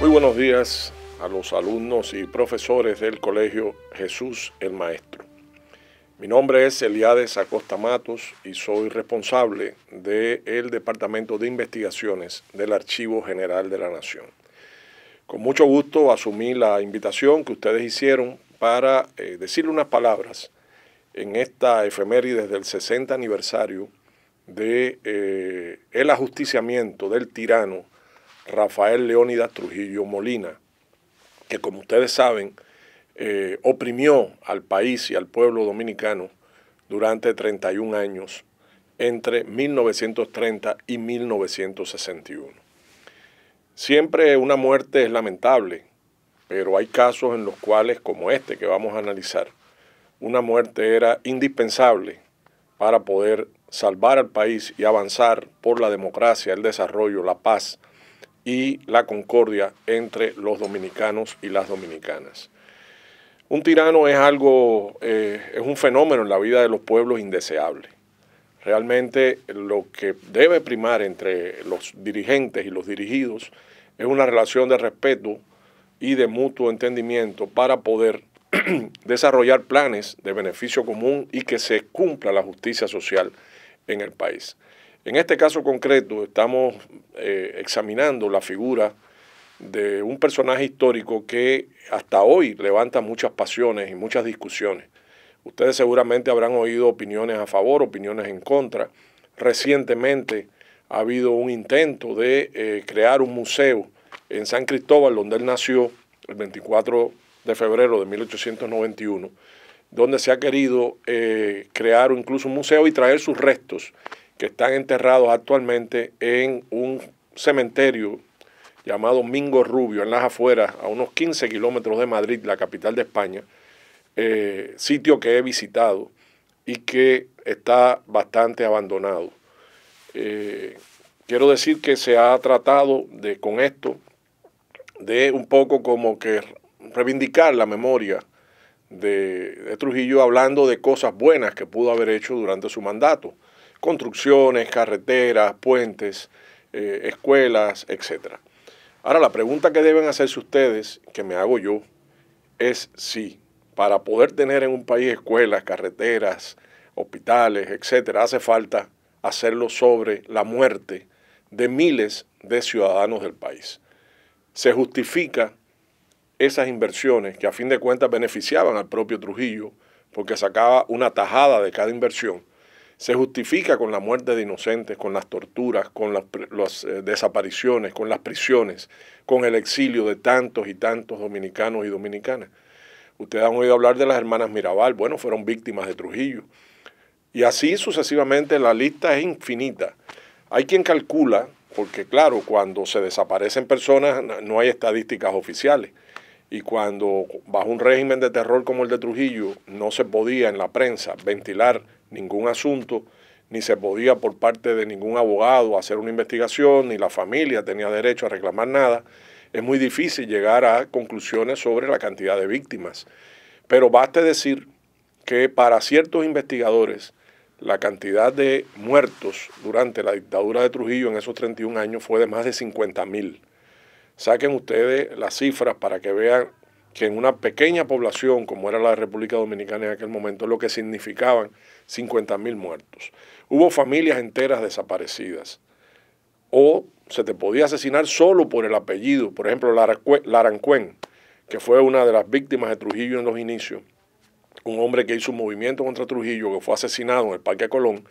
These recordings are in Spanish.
Muy buenos días a los alumnos y profesores del Colegio Jesús el Maestro. Mi nombre es Eliades Acosta Matos y soy responsable del Departamento de Investigaciones del Archivo General de la Nación. Con mucho gusto asumí la invitación que ustedes hicieron para eh, decirle unas palabras en esta efemérides del 60 aniversario del de, eh, ajusticiamiento del tirano Rafael Leónidas Trujillo Molina, que como ustedes saben, eh, oprimió al país y al pueblo dominicano durante 31 años entre 1930 y 1961. Siempre una muerte es lamentable, pero hay casos en los cuales, como este que vamos a analizar, una muerte era indispensable para poder salvar al país y avanzar por la democracia, el desarrollo, la paz y la concordia entre los dominicanos y las dominicanas. Un tirano es algo, eh, es un fenómeno en la vida de los pueblos indeseable. Realmente lo que debe primar entre los dirigentes y los dirigidos es una relación de respeto y de mutuo entendimiento para poder desarrollar planes de beneficio común y que se cumpla la justicia social en el país. En este caso concreto estamos eh, examinando la figura de un personaje histórico que hasta hoy levanta muchas pasiones y muchas discusiones. Ustedes seguramente habrán oído opiniones a favor, opiniones en contra. Recientemente ha habido un intento de eh, crear un museo en San Cristóbal, donde él nació el 24 de febrero de 1891, donde se ha querido eh, crear incluso un museo y traer sus restos que están enterrados actualmente en un cementerio llamado Mingo Rubio, en las afueras, a unos 15 kilómetros de Madrid, la capital de España, eh, sitio que he visitado y que está bastante abandonado. Eh, quiero decir que se ha tratado de, con esto de un poco como que reivindicar la memoria de Trujillo hablando de cosas buenas que pudo haber hecho durante su mandato construcciones, carreteras, puentes, eh, escuelas, etc. Ahora, la pregunta que deben hacerse ustedes, que me hago yo, es si para poder tener en un país escuelas, carreteras, hospitales, etcétera, hace falta hacerlo sobre la muerte de miles de ciudadanos del país. Se justifica esas inversiones que a fin de cuentas beneficiaban al propio Trujillo porque sacaba una tajada de cada inversión se justifica con la muerte de inocentes, con las torturas, con las, eh, desapariciones, con las prisiones, con el exilio de tantos y tantos dominicanos y dominicanas. Ustedes han oído hablar de las hermanas Mirabal, bueno, fueron víctimas de Trujillo. Y así sucesivamente la lista es infinita. Hay quien calcula, porque claro, cuando se desaparecen personas no hay estadísticas oficiales. Y cuando bajo un régimen de terror como el de Trujillo no se podía en la prensa ventilar ningún asunto, ni se podía por parte de ningún abogado hacer una investigación, ni la familia tenía derecho a reclamar nada, es muy difícil llegar a conclusiones sobre la cantidad de víctimas. Pero basta decir que para ciertos investigadores la cantidad de muertos durante la dictadura de Trujillo en esos 31 años fue de más de 50 mil. Saquen ustedes las cifras para que vean que en una pequeña población como era la República Dominicana en aquel momento, lo que significaban 50.000 mil muertos. Hubo familias enteras desaparecidas. O se te podía asesinar solo por el apellido. Por ejemplo, Larancuén, que fue una de las víctimas de Trujillo en los inicios. Un hombre que hizo un movimiento contra Trujillo, que fue asesinado en el Parque Colón.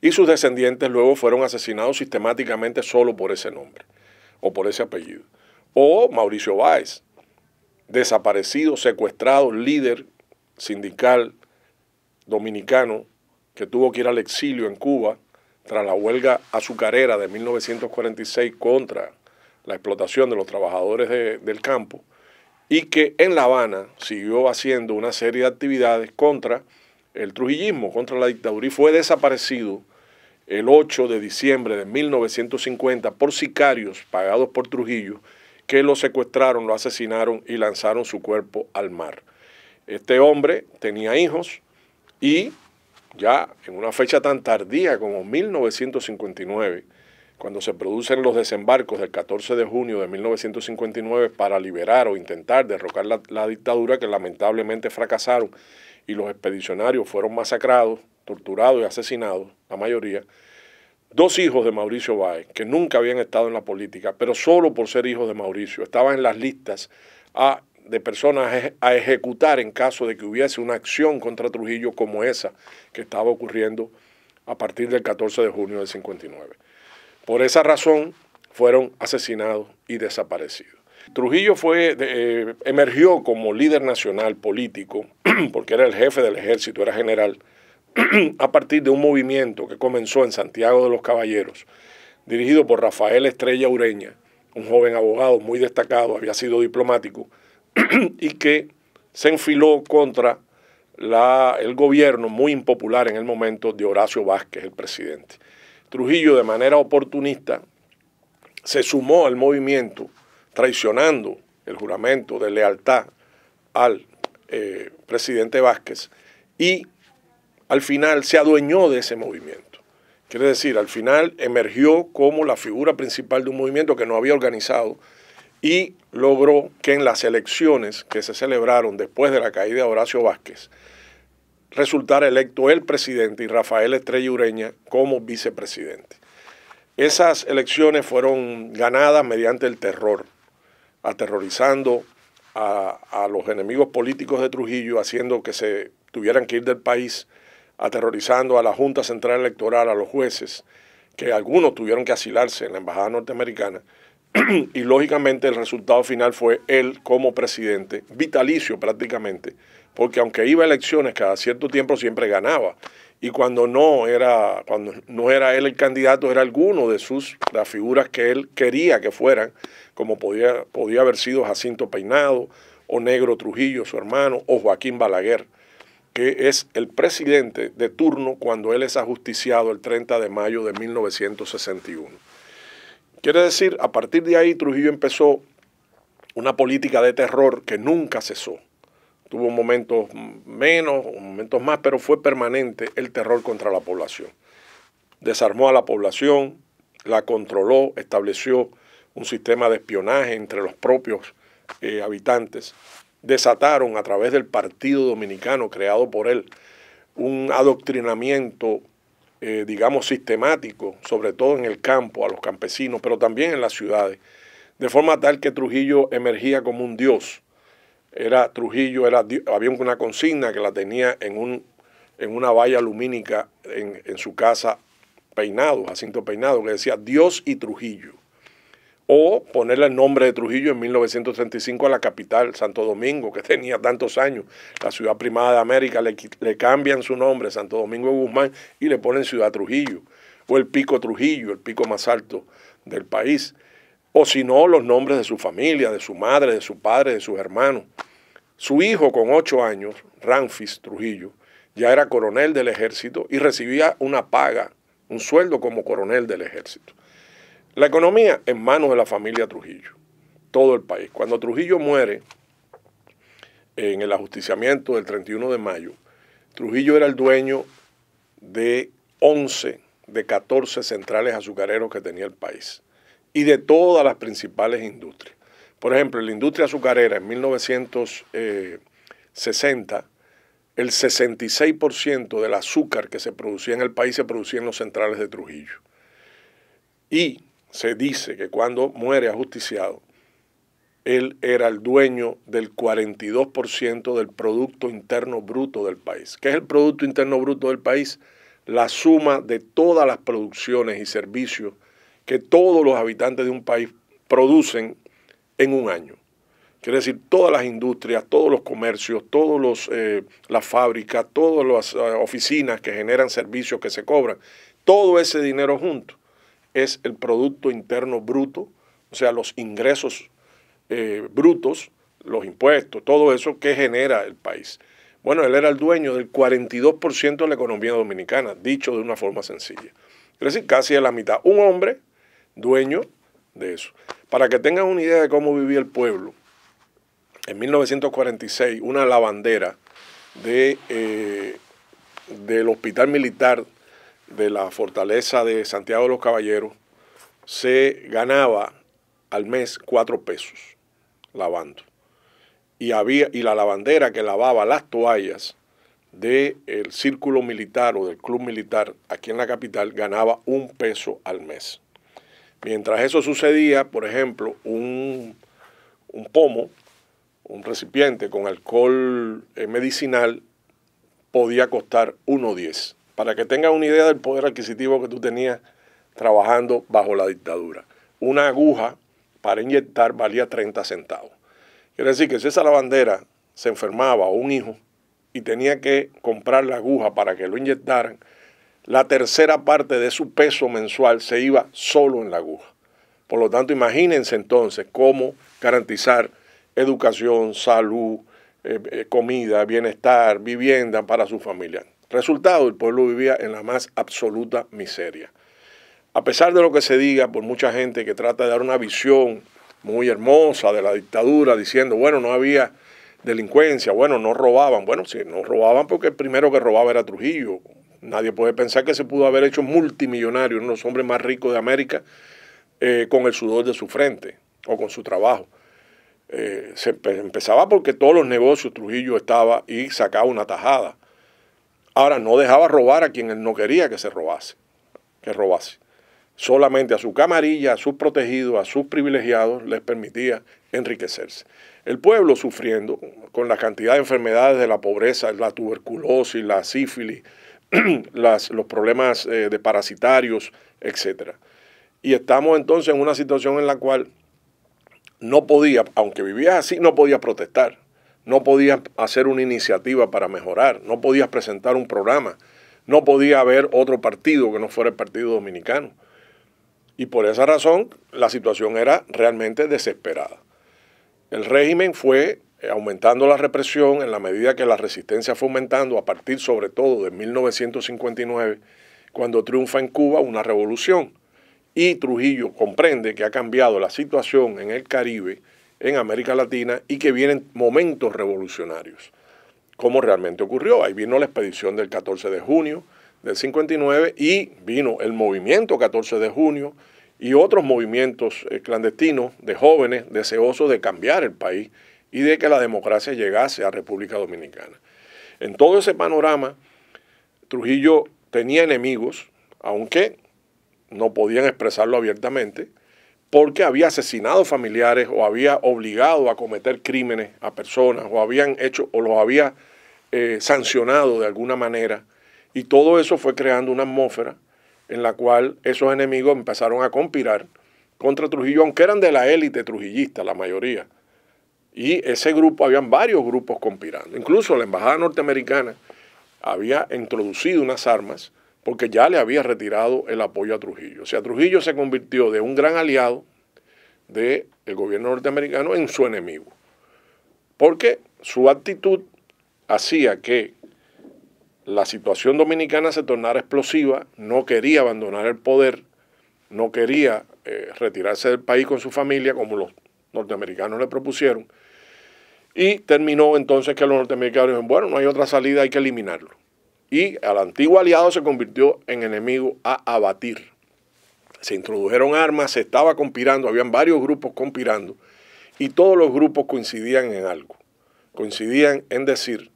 Y sus descendientes luego fueron asesinados sistemáticamente solo por ese nombre o por ese apellido. O Mauricio Báez, desaparecido, secuestrado, líder sindical dominicano, que tuvo que ir al exilio en Cuba tras la huelga azucarera de 1946 contra la explotación de los trabajadores del campo, y que en La Habana siguió haciendo una serie de actividades contra el trujillismo, contra la dictadura, y fue desaparecido el 8 de diciembre de 1950 por sicarios pagados por Trujillo, que lo secuestraron, lo asesinaron y lanzaron su cuerpo al mar. Este hombre tenía hijos y ya en una fecha tan tardía como 1959, cuando se producen los desembarcos del 14 de junio de 1959 para liberar o intentar derrocar la, dictadura que lamentablemente fracasaron y los expedicionarios fueron masacrados, torturados y asesinados, la mayoría, dos hijos de Mauricio Báez, que nunca habían estado en la política, pero solo por ser hijos de Mauricio, estaban en las listas a de personas a ejecutar en caso de que hubiese una acción contra Trujillo como esa que estaba ocurriendo a partir del 14 de junio del 59. Por esa razón fueron asesinados y desaparecidos. Trujillo fue, eh, emergió como líder nacional político, porque era el jefe del ejército, era general, a partir de un movimiento que comenzó en Santiago de los Caballeros, dirigido por Rafael Estrella Ureña, un joven abogado muy destacado, había sido diplomático, y que se enfiló contra el gobierno muy impopular en el momento de Horacio Vázquez, el presidente. Trujillo de manera oportunista se sumó al movimiento traicionando el juramento de lealtad al eh, presidente Vázquez y al final se adueñó de ese movimiento. Quiere decir, al final emergió como la figura principal de un movimiento que no había organizado, y logró que en las elecciones que se celebraron después de la caída de Horacio Vázquez, resultara electo el presidente y Rafael Estrella Ureña como vicepresidente. Esas elecciones fueron ganadas mediante el terror, aterrorizando a, a, los enemigos políticos de Trujillo, haciendo que se tuvieran que ir del país, aterrorizando a la Junta Central Electoral, a los jueces, que algunos tuvieron que asilarse en la Embajada Norteamericana y lógicamente el resultado final fue él como presidente, vitalicio prácticamente, porque aunque iba a elecciones cada cierto tiempo siempre ganaba. Y cuando no era, cuando no era él el candidato, era alguno de sus, las figuras que él quería que fueran, como podía, podía haber sido Jacinto Peinado, o Negro Trujillo, su hermano, o Joaquín Balaguer, que es el presidente de turno cuando él es ajusticiado el 30 de mayo de 1961. Quiere decir, a partir de ahí Trujillo empezó una política de terror que nunca cesó. Tuvo momentos menos, momentos más, pero fue permanente el terror contra la población. Desarmó a la población, la controló, estableció un sistema de espionaje entre los propios eh, habitantes. Desataron a través del Partido Dominicano creado por él un adoctrinamiento eh, digamos, sistemático, sobre todo en el campo, a los campesinos, pero también en las ciudades, de forma tal que Trujillo emergía como un dios. Era Trujillo, era, había una consigna que la tenía en, un, en una valla lumínica en, en su casa Peinado, Jacinto Peinado, que decía Dios y Trujillo o ponerle el nombre de Trujillo en 1935 a la capital, Santo Domingo, que tenía tantos años, la ciudad primada de América, le, le, cambian su nombre, Santo Domingo de Guzmán, y le ponen Ciudad Trujillo, o el Pico Trujillo, el pico más alto del país, o si no, los nombres de su familia, de su madre, de su padre, de sus hermanos. Su hijo con ocho años, Ramfis Trujillo, ya era coronel del ejército y recibía una paga, un sueldo como coronel del ejército. La economía en manos de la familia Trujillo, todo el país. Cuando Trujillo muere eh, en el ajusticiamiento del 31 de mayo, Trujillo era el dueño de 11 de 14 centrales azucareros que tenía el país y de todas las principales industrias. Por ejemplo, la industria azucarera en 1960, eh, el 66% del azúcar que se producía en el país se producía en los centrales de Trujillo. Y se dice que cuando muere ajusticiado, él era el dueño del 42% del Producto Interno Bruto del país. ¿Qué es el Producto Interno Bruto del país? La suma de todas las producciones y servicios que todos los habitantes de un país producen en un año. Quiere decir, todas las industrias, todos los comercios, todas eh, las fábricas, todas las eh, oficinas que generan servicios que se cobran, todo ese dinero junto es el Producto Interno Bruto, o sea, los ingresos eh, brutos, los impuestos, todo eso que genera el país. Bueno, él era el dueño del 42% de la economía dominicana, dicho de una forma sencilla. Es decir, casi de la mitad. Un hombre dueño de eso. Para que tengan una idea de cómo vivía el pueblo, en 1946 una lavandera de, eh, del hospital militar de la fortaleza de Santiago de los Caballeros se ganaba al mes cuatro pesos lavando. Y, había, y la lavandera que lavaba las toallas del el círculo militar o del club militar aquí en la capital ganaba un peso al mes. Mientras eso sucedía, por ejemplo, un, un pomo, un recipiente con alcohol eh, medicinal podía costar 1.10 para que tengas una idea del poder adquisitivo que tú tenías trabajando bajo la dictadura. Una aguja para inyectar valía 30 centavos. Quiere decir que si esa lavandera se enfermaba o un hijo y tenía que comprar la aguja para que lo inyectaran, la tercera parte de su peso mensual se iba solo en la aguja. Por lo tanto, imagínense entonces cómo garantizar educación, salud, eh, eh, comida, bienestar, vivienda para su familia. Resultado, el pueblo vivía en la más absoluta miseria. A pesar de lo que se diga por mucha gente que trata de dar una visión muy hermosa de la dictadura, diciendo, bueno, no había delincuencia, bueno, no robaban. Bueno, sí, no robaban porque el primero que robaba era Trujillo. Nadie puede pensar que se pudo haber hecho multimillonario, uno de los hombres más ricos de América, eh, con el sudor de su frente o con su trabajo. Eh, se empezaba porque todos los negocios Trujillo estaba y sacaba una tajada. Ahora, no dejaba robar a quien él no quería que se robase, que robase. Solamente a su camarilla, a sus protegidos, a sus privilegiados les permitía enriquecerse. El pueblo sufriendo con la cantidad de enfermedades de la pobreza, la tuberculosis, la sífilis, los problemas eh, de parasitarios, etc. Y estamos entonces en una situación en la cual no podía, aunque vivías así, no podía protestar no podías hacer una iniciativa para mejorar, no podías presentar un programa, no podía haber otro partido que no fuera el Partido Dominicano. Y por esa razón la situación era realmente desesperada. El régimen fue aumentando la represión en la medida que la resistencia fue aumentando a partir sobre todo de 1959, cuando triunfa en Cuba una revolución. Y Trujillo comprende que ha cambiado la situación en el Caribe en América Latina y que vienen momentos revolucionarios, como realmente ocurrió. Ahí vino la expedición del 14 de junio del 59 y vino el movimiento 14 de junio y otros movimientos eh, clandestinos de jóvenes deseosos de cambiar el país y de que la democracia llegase a República Dominicana. En todo ese panorama, Trujillo tenía enemigos, aunque no podían expresarlo abiertamente, porque había asesinado familiares o había obligado a cometer crímenes a personas o habían hecho o los había eh, sancionado de alguna manera. Y todo eso fue creando una atmósfera en la cual esos enemigos empezaron a conspirar contra Trujillo, aunque eran de la élite trujillista, la mayoría. Y ese grupo, habían varios grupos conspirando. Incluso la embajada norteamericana había introducido unas armas porque ya le había retirado el apoyo a Trujillo. O sea, Trujillo se convirtió de un gran aliado del gobierno norteamericano en su enemigo, porque su actitud hacía que la situación dominicana se tornara explosiva, no quería abandonar el poder, no quería eh, retirarse del país con su familia, como los norteamericanos le propusieron, y terminó entonces que los norteamericanos dijeron, bueno, no hay otra salida, hay que eliminarlo y al antiguo aliado se convirtió en enemigo a abatir. Se introdujeron armas, se estaba conspirando, habían varios grupos conspirando y todos los grupos coincidían en algo. Coincidían en decir,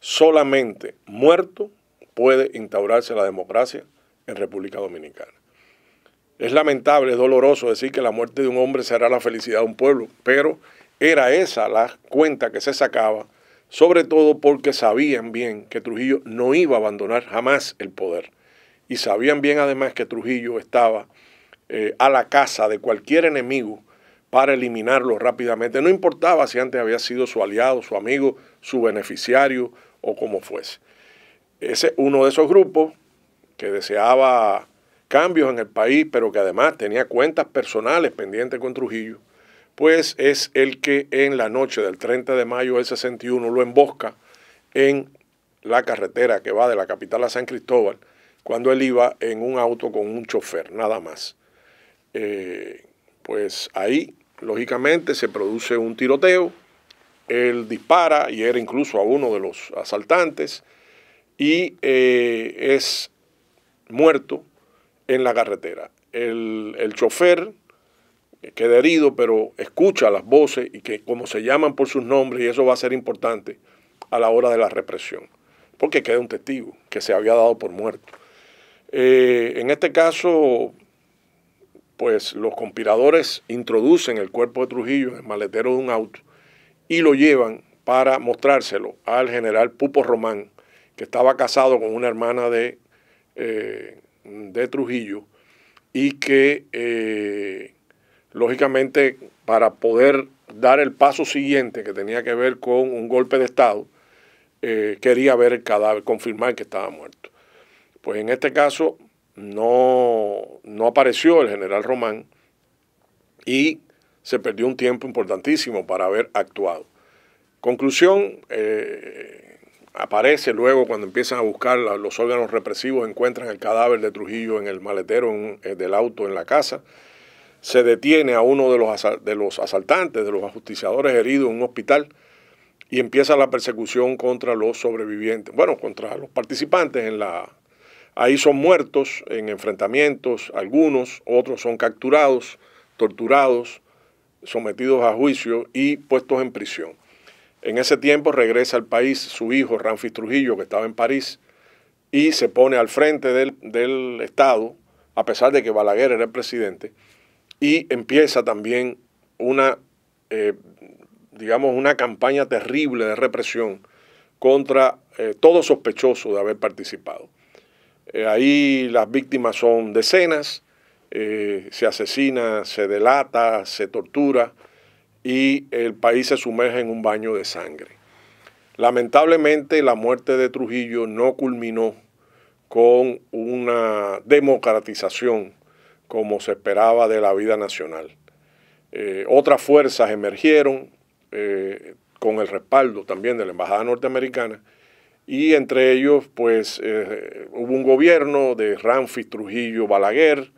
solamente muerto puede instaurarse la democracia en República Dominicana. Es lamentable, es doloroso decir que la muerte de un hombre será la felicidad de un pueblo, pero era esa la cuenta que se sacaba sobre todo porque sabían bien que Trujillo no iba a abandonar jamás el poder y sabían bien además que Trujillo estaba eh, a la casa de cualquier enemigo para eliminarlo rápidamente, no importaba si antes había sido su aliado, su amigo, su beneficiario o como fuese. Ese uno de esos grupos que deseaba cambios en el país, pero que además tenía cuentas personales pendientes con Trujillo, pues es el que en la noche del 30 de mayo del 61 lo embosca en la carretera que va de la capital a San Cristóbal, cuando él iba en un auto con un chofer, nada más. Eh, pues ahí, lógicamente, se produce un tiroteo, él dispara y era incluso a uno de los asaltantes y eh, es muerto en la carretera. El, el chofer eh, que herido, pero escucha las voces y que como se llaman por sus nombres, y eso va a ser importante a la hora de la represión, porque queda un testigo que se había dado por muerto. Eh, en este caso, pues los conspiradores introducen el cuerpo de Trujillo en el maletero de un auto y lo llevan para mostrárselo al general Pupo Román, que estaba casado con una hermana de, eh, de Trujillo y que lógicamente para poder dar el paso siguiente que tenía que ver con un golpe de Estado, eh, quería ver el cadáver, confirmar que estaba muerto. Pues en este caso no, no apareció el general Román y se perdió un tiempo importantísimo para haber actuado. Conclusión, eh, aparece luego cuando empiezan a buscar los órganos represivos, encuentran el cadáver de Trujillo en el maletero eh, del auto en la casa se detiene a uno de los, de los asaltantes, de los ajusticiadores heridos en un hospital y empieza la persecución contra los sobrevivientes, bueno, contra los participantes en la... Ahí son muertos en enfrentamientos, algunos, otros son capturados, torturados, sometidos a juicio y puestos en prisión. En ese tiempo regresa al país su hijo, Ramfis Trujillo, que estaba en París, y se pone al frente del, del Estado, a pesar de que Balaguer era el presidente, y empieza también una, eh, digamos, una campaña terrible de represión contra eh, todo sospechoso de haber participado. Eh, ahí las víctimas son decenas, se asesina, se delata, se tortura y el país se sumerge en un baño de sangre. Lamentablemente la muerte de Trujillo no culminó con una democratización como se esperaba de la vida nacional. Eh, otras fuerzas emergieron eh, con el respaldo también de la Embajada Norteamericana y entre ellos pues eh, hubo un gobierno de Ramfis Trujillo Balaguer,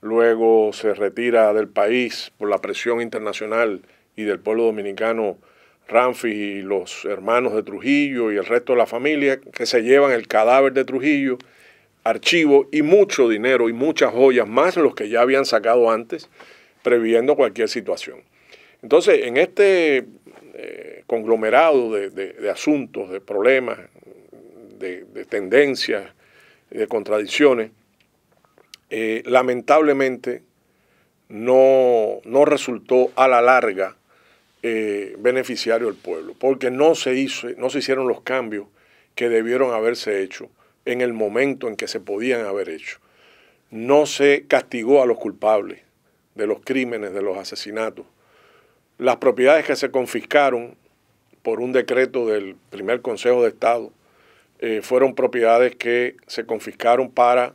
luego se retira del país por la presión internacional y del pueblo dominicano Ramfis y los hermanos de Trujillo y el resto de la familia que se llevan el cadáver de Trujillo archivo y mucho dinero y muchas joyas, más los que ya habían sacado antes, previendo cualquier situación. Entonces, en este eh, conglomerado de, asuntos, de problemas, de, tendencias, de contradicciones, eh, lamentablemente no, no, resultó a la larga eh, beneficiario el pueblo, porque no se, hizo, no se hicieron los cambios que debieron haberse hecho en el momento en que se podían haber hecho. No se castigó a los culpables de los crímenes, de los asesinatos. Las propiedades que se confiscaron por un decreto del primer Consejo de Estado eh, fueron propiedades que se confiscaron para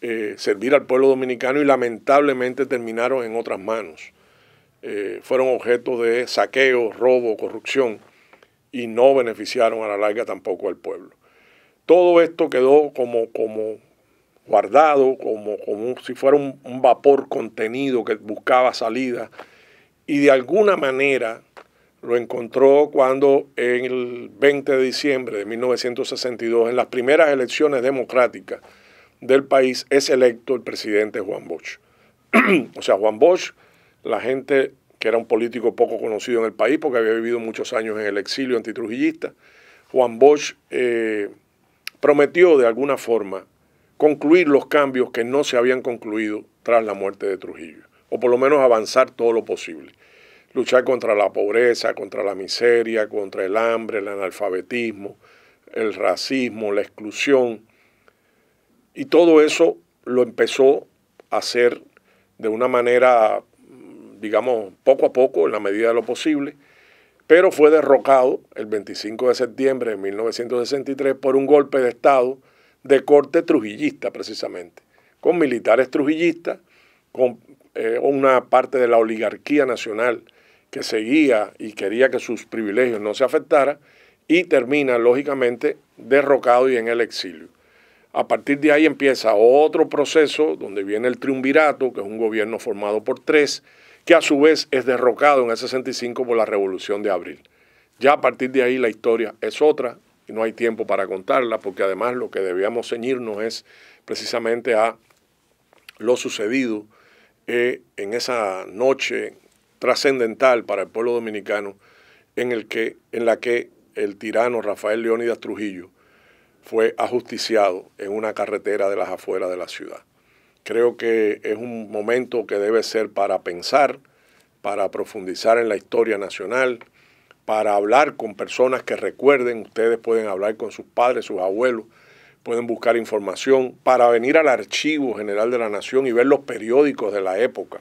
eh, servir al pueblo dominicano y lamentablemente terminaron en otras manos. Eh, fueron objeto de saqueo, robo, corrupción y no beneficiaron a la larga tampoco al pueblo. Todo esto quedó como, como guardado, como, como si fuera un, vapor contenido que buscaba salida. Y de alguna manera lo encontró cuando en el 20 de diciembre de 1962, en las primeras elecciones democráticas del país, es electo el presidente Juan Bosch. o sea, Juan Bosch, la gente que era un político poco conocido en el país porque había vivido muchos años en el exilio antitrujillista, Juan Bosch eh, prometió de alguna forma concluir los cambios que no se habían concluido tras la muerte de Trujillo, o por lo menos avanzar todo lo posible. Luchar contra la pobreza, contra la miseria, contra el hambre, el analfabetismo, el racismo, la exclusión. Y todo eso lo empezó a hacer de una manera, digamos, poco a poco, en la medida de lo posible, pero fue derrocado el 25 de septiembre de 1963 por un golpe de Estado de corte trujillista precisamente, con militares trujillistas, con eh, una parte de la oligarquía nacional que seguía y quería que sus privilegios no se afectaran, y termina lógicamente derrocado y en el exilio. A partir de ahí empieza otro proceso donde viene el triunvirato, que es un gobierno formado por tres, que a su vez es derrocado en el 65 por la Revolución de Abril. Ya a partir de ahí la historia es otra y no hay tiempo para contarla porque además lo que debíamos ceñirnos es precisamente a lo sucedido eh, en esa noche trascendental para el pueblo dominicano en, el que, en la que el tirano Rafael Leónidas Trujillo fue ajusticiado en una carretera de las afueras de la ciudad. Creo que es un momento que debe ser para pensar, para profundizar en la historia nacional, para hablar con personas que recuerden, ustedes pueden hablar con sus padres, sus abuelos, pueden buscar información, para venir al Archivo General de la Nación y ver los periódicos de la época,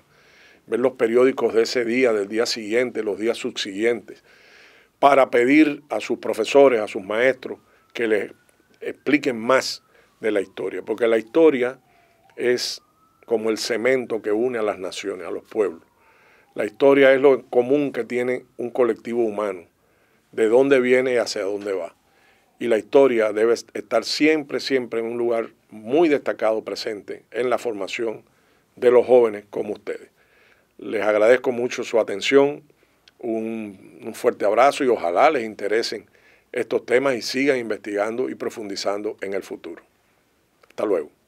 ver los periódicos de ese día, del día siguiente, los días subsiguientes, para pedir a sus profesores, a sus maestros, que les expliquen más de la historia, porque la historia es como el cemento que une a las naciones, a los pueblos. La historia es lo común que tiene un colectivo humano, de dónde viene y hacia dónde va. Y la historia debe estar siempre, siempre en un lugar muy destacado presente en la formación de los jóvenes como ustedes. Les agradezco mucho su atención, un, fuerte abrazo y ojalá les interesen estos temas y sigan investigando y profundizando en el futuro. Hasta luego.